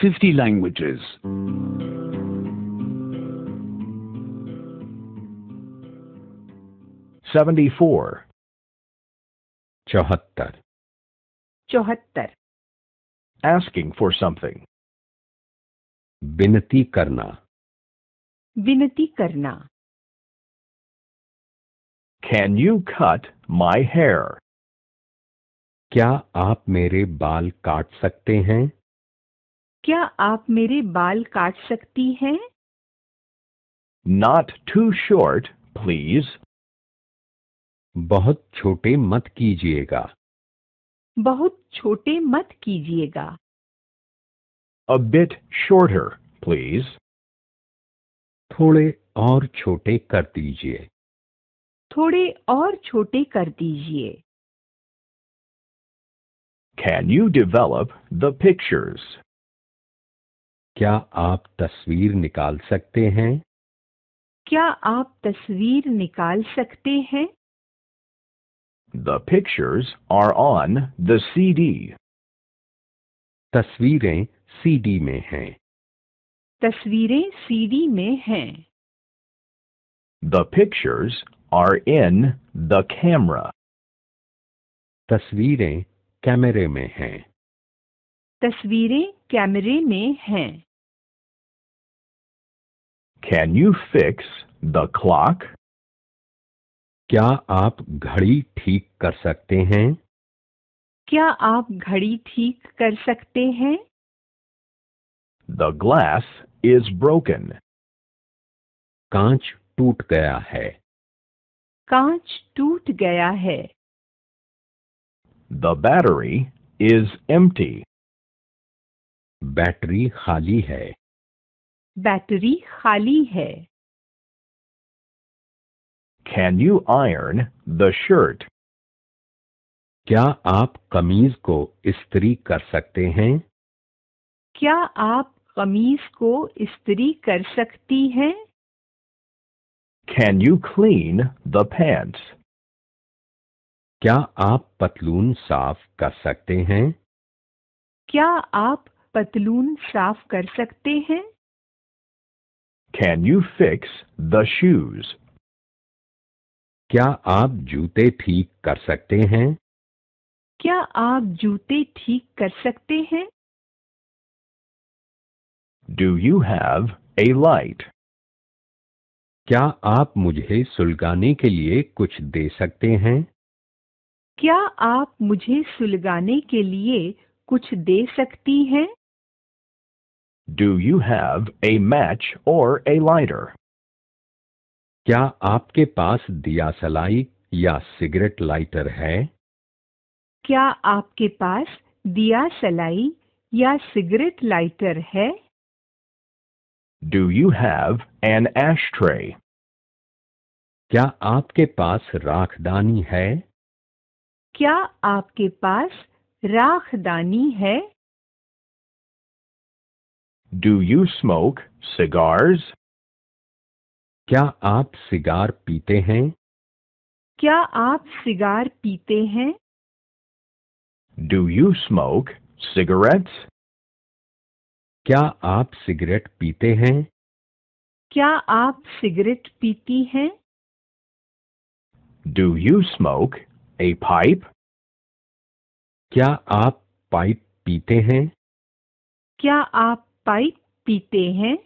50 languages. Seventy-four. Chohattar. Chohattar. Asking for something. Binati karna. Binati karna. Can you cut my hair? Kya aap mere baal kaat sakte hain? क्या आप मेरे बाल काट सकती हैं not to short please बहुत छोटे मत कीजिएगा बहुत छोटे मत कीजिएगा अ बिट शॉर्टर प्लीज थोड़े और छोटे कर दीजिए थोड़े और छोटे कर दीजिए can you develop the pictures क्या आप तस्वीर निकाल सकते हैं क्या आप तस्वीर निकाल सकते हैं pictures are on the C D तस्वीरें डी में हैं तस्वीरें सी डी में हैं the pictures are in the camera तस्वीरें कैमरे में हैं तस्वीरें कैमरे में हैं Can you fix the clock? क्या आप घड़ी ठीक कर सकते हैं क्या आप घड़ी ठीक कर सकते हैं द ग्लास इज ब्रोकन कांच टूट गया है कांच टूट गया है the battery is empty battery खाली है बैटरी खाली है can you iron the shirt क्या आप कमीज को इस्त्री कर सकते हैं क्या आप कमीज को इस्त्री कर सकती हैं can you clean the pants क्या आप पतलून साफ कर सकते हैं क्या आप पतलून साफ कर सकते हैं Can you fix the shoes? क्या आप जूते ठीक कर सकते हैं क्या आप जूते ठीक कर सकते हैं Do you have a light? क्या आप मुझे सुलगाने के लिए कुछ दे सकते हैं क्या आप मुझे सुलगाने के लिए कुछ दे सकती हैं Do you have a match or a lighter? क्या आपके पास दिया सलाई या सिगरेट लाइटर है क्या आपके पास दिया सलाई या सिगरेट लाइटर है Do you have an ashtray? क्या आपके पास राखदानी है क्या आपके पास राखदानी है Do you smoke cigars? क्या आप सिगार पीते हैं क्या आप सिगार पीते हैं Do you smoke cigarettes? क्या आप सिगरेट पीते हैं क्या आप सिगरेट पीती हैं Do you smoke a pipe? क्या आप पाइप पीते हैं क्या आप पाइप पीते हैं